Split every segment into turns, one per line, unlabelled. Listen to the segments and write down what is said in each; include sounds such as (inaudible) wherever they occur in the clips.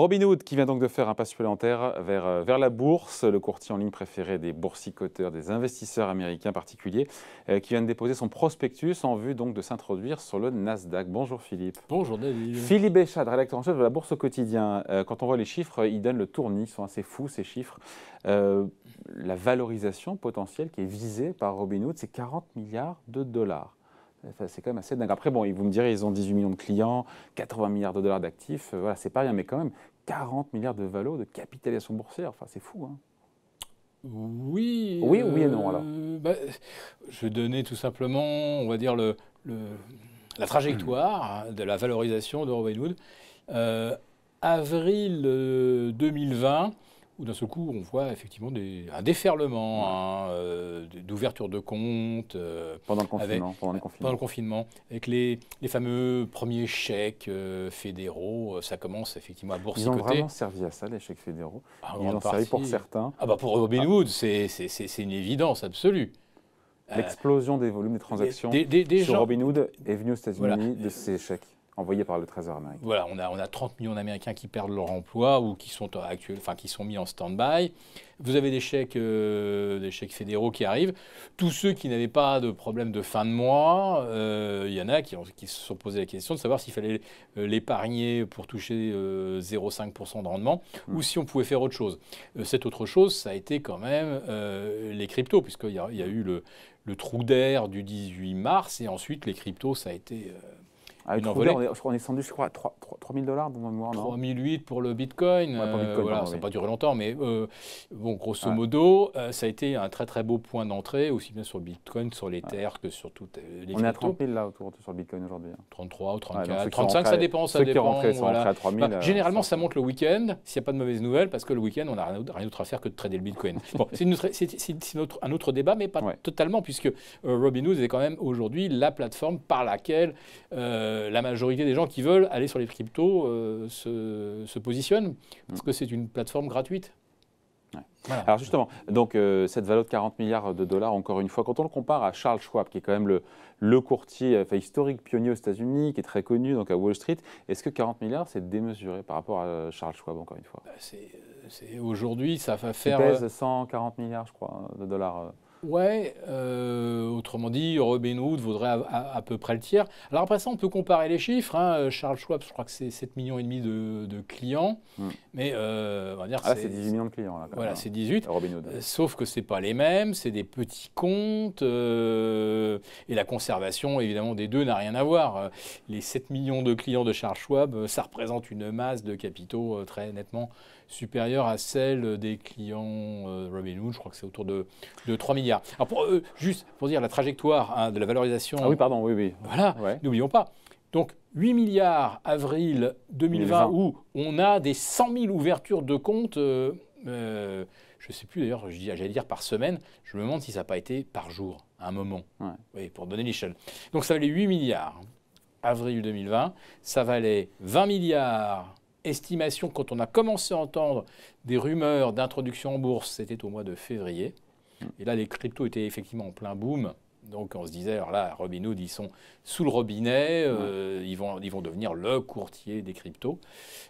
Robinhood qui vient donc de faire un pas supplémentaire vers, euh, vers la bourse, le courtier en ligne préféré des boursicoteurs, des investisseurs américains particuliers, euh, qui vient de déposer son prospectus en vue donc de s'introduire sur le Nasdaq. Bonjour Philippe. Bonjour David. Philippe Béchade, rédacteur en chef de la Bourse au quotidien. Euh, quand on voit les chiffres, ils donnent le tournis, ils sont assez fous ces chiffres. la valorisation potentielle qui est visée par Robinhood, c'est 40 milliards de dollars. c'est quand même assez dingue. Après, bon, vous me direz, ils ont 18 millions de clients, 80 milliards de dollars d'actifs. voilà, c'est pas rien, mais quand même, 40 milliards de valo de capitalisation boursière. Enfin, c'est fou. Hein.
Oui. Oui, oui et euh, non, alors. Bah, je donnais tout simplement, on va dire, le, la trajectoire hmm. de la valorisation de Robinhood. Euh, avril 2020, euh, où d'un seul coup, on voit effectivement un déferlement hein, euh, d'ouverture de compte. Euh, pendant, le confinement, pendant, le confinement, Avec les, fameux premiers chèques euh, fédéraux, ça commence effectivement à boursicoter. Ils ont vraiment servi à ça, les chèques fédéraux. Ah, Ils ont servi pour certains. Ah bah pour Robin ah. Hood, c'est une évidence absolue. L'explosion des volumes de transactions des, sur
Robinhood est venue aux États-Unis de ces chèques. Envoyé par le Trésor américain.
Voilà, on a, on a 30 millions d'Américains qui perdent leur emploi ou qui sont, euh, actuels, enfin, qui sont mis en stand-by. Vous avez des chèques, euh, des chèques fédéraux qui arrivent. Tous ceux qui n'avaient pas de problème de fin de mois, euh, il y en a qui, qui, se sont posés la question de savoir s'il fallait l'épargner pour toucher 0,5% de rendement ou si on pouvait faire autre chose. cette autre chose, ça a été quand même les cryptos, puisqu'il y, y, a eu le, le trou d'air du 18 mars et ensuite les cryptos, ça a été... Ah, on est,
est descendu, je crois, 3, 3, 000 dollars dans mon mémoire. 3 008
pour le Bitcoin. Euh, voilà, ça n'a pas duré longtemps, mais euh, bon, grosso modo, euh, ça a été un très très beau point d'entrée, aussi bien sur le Bitcoin, sur l'Ether que sur toutes les On cryptos. est à 30 000 là autour de, sur le Bitcoin aujourd'hui. 33 hein. ou 34, 35, ça dépend. ça dépend, bah, généralement, ça monte le week-end, s'il n'y a pas de mauvaises nouvelles, parce que le week-end, on n'a rien, d'autre à faire que de trader le Bitcoin. (laughs) bon, c'est un autre débat, mais pas totalement, puisque Robinhood est quand même aujourd'hui la plateforme par laquelle. Euh, la majorité des gens qui veulent aller sur les cryptos euh, se, positionnent, parce mm. que c'est une plateforme gratuite.
Alors justement, donc euh, cette valeur de 40 milliards de dollars, encore une fois, quand on le compare à Charles Schwab, qui est quand même le, le courtier historique pionnier aux États-Unis, qui est très connu donc à Wall Street, est-ce que 40 milliards c'est démesuré par rapport à Charles Schwab encore une fois bah, Aujourd'hui, ça va faire. 140 milliards, je crois, de dollars.
Ouais, euh, autrement dit, Robin Hood vaudrait à, peu près le tiers. Alors après ça, on peut comparer les chiffres. Hein. Euh, Charles Schwab, je crois que c'est 7,5 millions et demi de, clients. Hmm. Mais euh, on dire... Ah, c'est 18 millions de clients. voilà, c'est 18. sauf hein, sauf que c'est pas les mêmes, c'est des petits comptes. et la conservation, évidemment, des deux n'a rien à voir. Les 7 millions de clients de Charles Schwab, ça représente une masse de capitaux très nettement supérieure à celle des clients euh, Robinhood. Je crois que c'est autour de, 3 milliards. Alors, euh, juste pour dire la trajectoire hein, de la valorisation. Ah oui, pardon, oui, oui. Voilà, n'oublions pas. Donc 8 milliards avril 2020, où on a des 100 000 ouvertures de comptes, euh, je ne sais plus d'ailleurs, j'allais dire par semaine, je me demande si ça n'a pas été par jour, à un moment, oui, pour donner l'échelle. Donc ça valait 8 milliards avril 2020, ça valait 20 milliards estimation, quand on a commencé à entendre des rumeurs d'introduction en bourse, c'était au mois de février. Et là, les cryptos étaient effectivement en plein boom. Donc on se disait, alors là, Robin ils sont sous le robinet, euh, ils, vont, ils vont devenir le courtier des cryptos.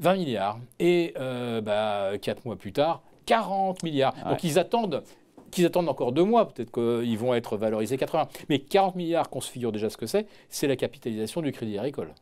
20 milliards. Et 4 euh, bah, mois plus tard, 40 milliards. Donc ils attendent, qu'ils attendent encore 2 mois, peut-être qu'ils vont être valorisés 80. Mais 40 milliards qu'on se figure déjà ce que c'est, c'est la capitalisation du Crédit Agricole.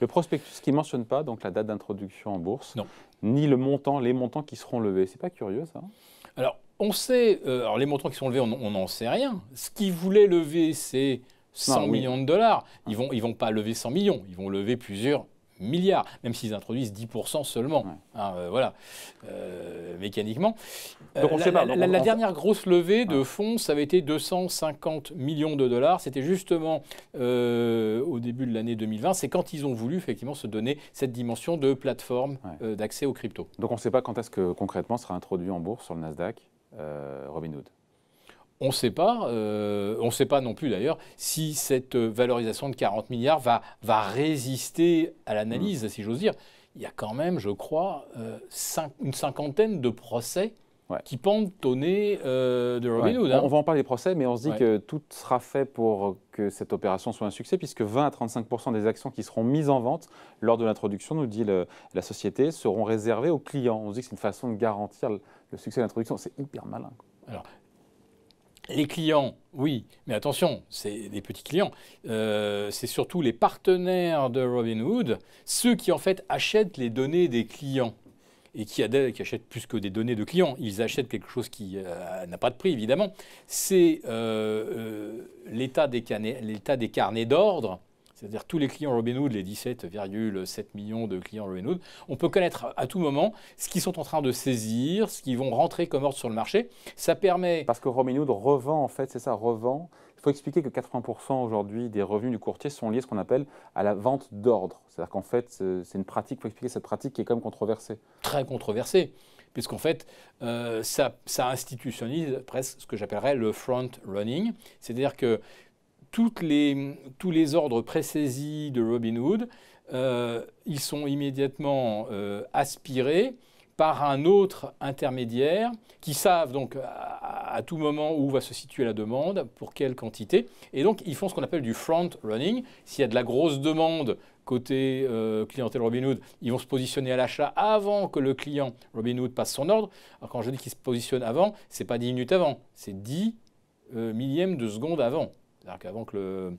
Le prospectus qui ne mentionne pas donc la date d'introduction en bourse, ni le montant, les montants qui seront levés. C'est pas curieux ça hein
Alors on sait, euh, alors les montants qui sont levés, on n'en sait rien. Ce qu'ils voulaient lever, c'est 100 millions de dollars. Ils vont, ils vont pas lever 100 millions, ils vont lever plusieurs milliards, même s'ils introduisent 10% seulement. Hein, euh, voilà, euh, mécaniquement. Euh, Donc on la, sait pas, la, dernière grosse levée de fonds, ça avait été 250 millions de dollars. C'était justement au début de l'année 2020. C'est quand
ils ont voulu effectivement se donner cette dimension de plateforme d'accès aux cryptos. Donc on ne sait pas quand est-ce que concrètement sera introduit en bourse sur le Nasdaq Robinhood on ne sait pas,
euh, on sait pas non plus d'ailleurs si cette valorisation de 40 milliards va, résister à l'analyse, mm. si j'ose dire. Il y a quand même, je crois, euh, une cinquantaine
de procès qui pendent au nez euh, de Robinhood. Hein. On, va en parler des procès, mais on se dit que tout sera fait pour que cette opération soit un succès, puisque 20 à 35 des actions qui seront mises en vente lors de l'introduction, nous dit la société, seront réservées aux clients. On se dit que c'est une façon de garantir le, succès de l'introduction. C'est hyper malin.
Alors, les clients, oui, mais attention, c'est des petits clients. Euh, c'est surtout les partenaires de Robinhood, ceux qui en fait achètent les données des clients et qui, achètent plus que des données de clients. Ils achètent quelque chose qui euh, n'a pas de prix, évidemment. C'est euh, l'état des, des, carnets d'ordre c'est-à-dire tous les clients Robinhood, les 17,7 millions de clients Robinhood, on peut connaître à tout moment ce qu'ils sont en train de
saisir, ce qu'ils vont rentrer comme ordre sur le marché. Ça permet... Parce que Robinhood revend, en fait, c'est ça, revend. Il faut expliquer que 80% aujourd'hui des revenus du courtier sont liés à ce qu'on appelle à la vente d'ordre. C'est-à-dire qu'en fait, c'est une pratique, il faut expliquer cette pratique qui est quand même controversée.
Très controversée puisqu'en fait, euh, ça, ça, presque ce que j'appellerais le front running. C'est-à-dire que tous les ordres présaisis de Robin Hood, euh, ils sont immédiatement euh, aspirés par un autre intermédiaire qui savent donc à, tout moment où va se situer la demande, pour quelle quantité. Et donc ils font ce qu'on appelle du front running. S'il y a de la grosse demande côté euh, clientèle Robinhood, ils vont se positionner à l'achat avant que le client Robinhood passe son ordre. Alors quand je dis qu'ils se positionnent avant, n'est pas 10 minutes avant, c'est 10 millièmes de seconde avant. C'est-à-dire qu'avant que le,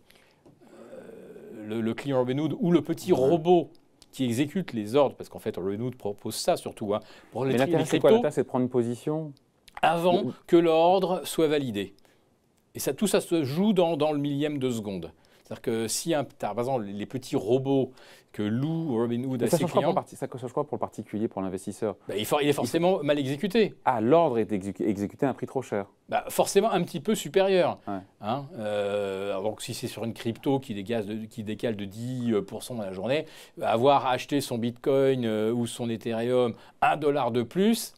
euh, le, client Robinhood ou le petit robot qui exécute les ordres, parce qu'en fait Robinhood propose ça surtout. Hein, pour les Mais l'intérêt c'est quoi c'est
de prendre position avant
que l'ordre soit validé. Et ça, tout ça se joue dans le millième de seconde. C'est-à-dire que si, un, par exemple, les petits robots
que loue Robinhood à ça ses clients... ça change quoi pour le particulier, pour l'investisseur bah, il, est forcément mal exécuté. Ah, l'ordre est exécuté, à un prix trop cher
bah, Forcément un petit peu supérieur. Hein, euh, donc si c'est sur une crypto qui, qui décale de 10% dans la journée, bah, avoir acheté son Bitcoin euh, ou son Ethereum un dollar de plus...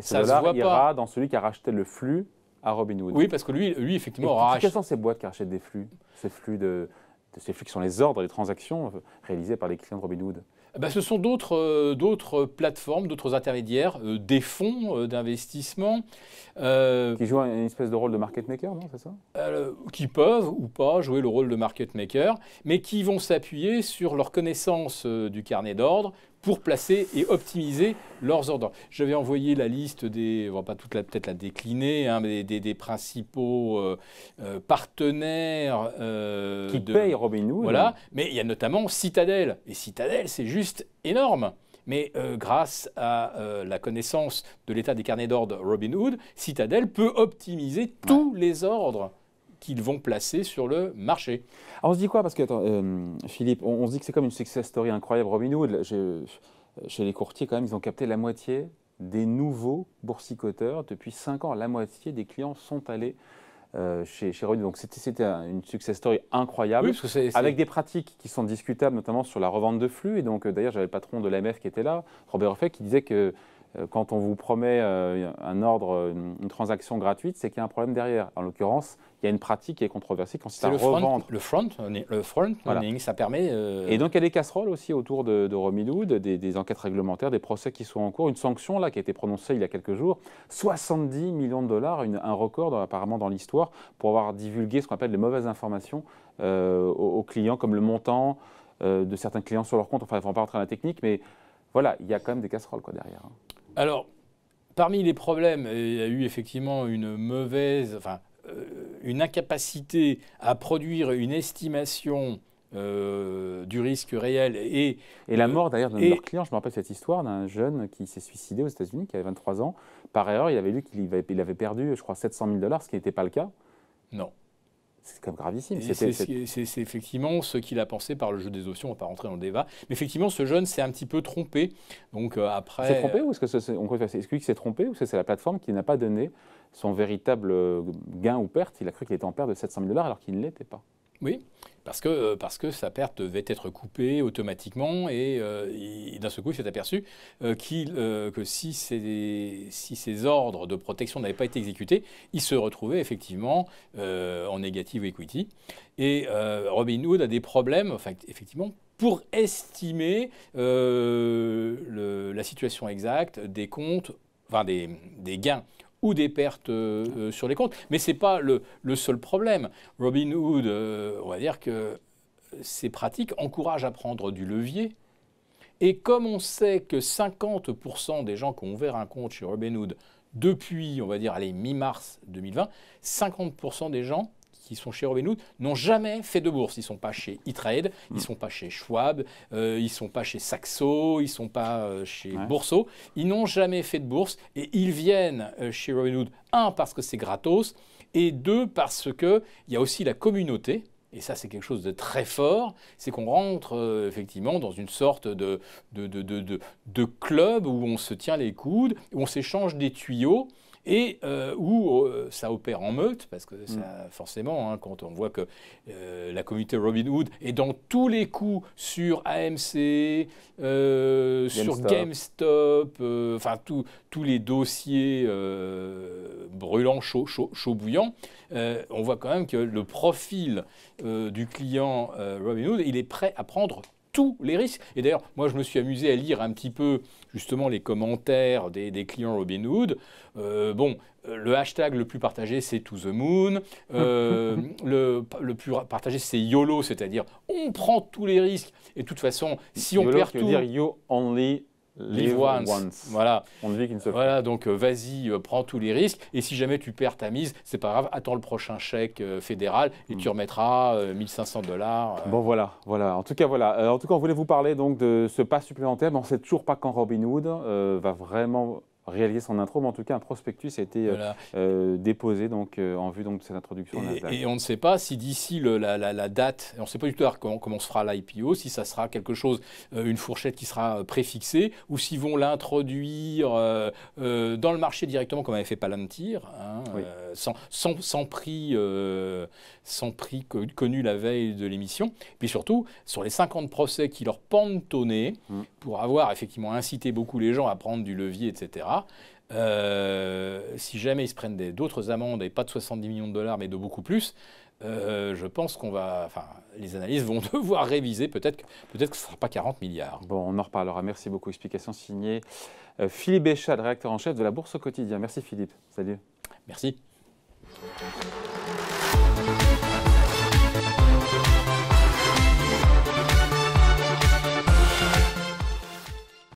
ça ne se voit ira pas. dans celui qui a racheté le flux à Robin Oui, parce que lui, lui effectivement, aura Quelles sont ces boîtes qui rachètent des flux Ces flux, de, ces flux qui sont les ordres, les transactions euh, réalisées par les clients de Robinhood Hood
eh ben, ce sont euh, d'autres plateformes, d'autres intermédiaires, euh, des fonds d'investissement. qui jouent une espèce de rôle de market maker, non C'est ça Qui peuvent ou pas jouer le rôle de market maker, mais qui vont s'appuyer sur leur connaissance du carnet d'ordre, pour placer et optimiser leurs ordres. J'avais envoyé la liste des, on pas toute la, peut-être la décliner, hein, des, principaux euh, euh, partenaires euh, qui de, payent Robinhood. Voilà, mais il y a notamment Citadel. Et Citadel, c'est juste énorme. Mais grâce à la connaissance de l'état des carnets d'ordre Robinhood, Citadel peut optimiser tous les ordres
qu'ils vont placer sur le marché. Alors on se dit quoi Parce que, attends, euh, Philippe, on, se dit que c'est comme une success story incroyable. Robin Hood, chez les courtiers, quand même, ils ont capté la moitié des nouveaux boursicoteurs. Depuis 5 ans, la moitié des clients sont allés euh, chez, chez Robinhood. Donc c'était une success story incroyable, avec des pratiques qui sont discutables, notamment sur la revente de flux. Et donc euh, d'ailleurs, j'avais le patron de l'AMF qui était là, Robert Reffet, qui disait que euh, quand on vous promet euh, un ordre, une, transaction gratuite, c'est qu'il y a un problème derrière. En l'occurrence, il y a une pratique qui est controversée quand c'est à le revendre. Front,
le front, le front ça permet. Euh, Et
donc il y a des casseroles aussi autour de, de des, enquêtes réglementaires, des procès qui sont en cours. Une sanction là qui a été prononcée il y a quelques jours, 70 millions de dollars, un record apparemment dans l'histoire pour avoir divulgué ce qu'on appelle les mauvaises informations aux, clients, comme le montant de certains clients sur leur compte. Enfin, on ne va pas rentrer dans la technique, mais voilà, il y a quand même des casseroles quoi derrière. Hein.
Alors, parmi les problèmes, il y a eu effectivement une mauvaise, enfin, euh, une incapacité à produire une estimation euh, du risque réel. Et, et la euh, mort d'ailleurs d'un de leurs
clients, je me rappelle cette histoire d'un jeune qui s'est suicidé aux États-Unis, qui avait 23 ans. Par ailleurs, il avait lu qu'il il avait perdu, je crois, 700 000 dollars, ce qui n'était pas le cas. Non c'est quand même gravissime. C'est
effectivement ce qu'il a pensé par le jeu des options, on ne va pas rentrer dans le débat. Mais effectivement, ce jeune s'est un petit peu trompé. Donc euh, après. trompé euh, ou
est-ce que c'est, qu'il s'est trompé ou c'est la plateforme qui n'a pas donné son véritable euh, gain ou perte Il a cru qu'il était en perte de 700 000 dollars alors qu'il ne l'était pas.
Oui, parce que, euh, parce que sa perte devait être coupée automatiquement et, euh, d'un seul coup, il s'est aperçu euh, que si ses, si ordres de protection n'avaient pas été exécutés, il se retrouvait effectivement en négative equity. Et Robinhood a des problèmes, effectivement, pour estimer la situation exacte des comptes, enfin des, des gains ou des pertes euh, euh, sur les comptes. Mais ce n'est pas le, seul problème. Robinhood, euh, on va dire que ces pratiques encouragent à prendre du levier. Et comme on sait que 50% des gens qui ont ouvert un compte chez Robinhood depuis, on va dire, mi-mars 2020, 50% des gens qui sont chez Robinhood n'ont jamais fait de bourse. Ils ne sont pas chez eTrade, ils ne hmm. sont pas chez Schwab, euh, ils ne sont pas chez Saxo, ils ne sont pas euh, chez ouais. Ils n'ont jamais fait de bourse et ils viennent euh, chez Robinhood, un, parce que c'est gratos, et deux, parce qu'il y a aussi la communauté et ça c'est quelque chose de très fort, c'est qu'on rentre effectivement dans une sorte de de, de, de, de, club où on se tient les coudes, où on s'échange des tuyaux, et euh, où euh, ça opère en meute, parce que mm. forcément, hein, quand on voit que euh, la communauté Robin Hood est dans tous les coups sur AMC, sur GameStop, enfin tous les dossiers brûlants, chauds, chaud, chaud bouillants, on voit quand même que le profil du client Robin Hood, il est prêt à prendre tous les risques. Et d'ailleurs, moi, je me suis amusé à lire un petit peu justement les commentaires des, clients Robinhood. Euh, bon, euh, le hashtag le plus partagé, c'est To the Moon. Euh, (laughs) le, plus partagé, c'est YOLO, c'est-à-dire on prend tous les risques. Et de toute façon,
si on perd tout. dire Only Live once.
Voilà. On dit qu'il ne se Voilà, donc euh, vas-y, euh, prends tous les risques. Et si jamais tu perds ta mise, c'est pas grave, attends le prochain chèque euh, fédéral et tu hmm. remettras 1500
dollars. Bon, voilà, voilà. En tout cas, voilà. en tout cas, on voulait vous parler donc de ce pas supplémentaire, mais on ne sait toujours pas quand Robinhood hood va vraiment réaliser son intro, mais en tout cas, un prospectus a été euh, euh, déposé donc, euh, en vue donc, de cette introduction. Et,
on ne sait pas si d'ici la, date, on ne sait pas du tout comment, comment se fera l'IPO, si ça sera quelque chose, une fourchette qui sera préfixée, ou s'ils vont l'introduire dans le marché directement, comme avait fait Palantir, hein, sans, sans, prix, sans prix connu la veille de l'émission. Puis surtout, sur les 50 procès qui leur pantonnaient mm. pour avoir effectivement incité beaucoup les gens à prendre du levier, etc. Euh, si jamais ils se prennent d'autres amendes et pas de 70 millions de dollars, mais de beaucoup plus,
euh, je pense qu'on va, enfin, les analystes vont (laughs) devoir réviser. Peut-être, peut-être que ce ne sera pas 40 milliards. Bon, on en reparlera. Merci beaucoup. Explication signée euh, Philippe Béchade, réacteur en chef de la Bourse au quotidien. Merci Philippe. Salut. Merci.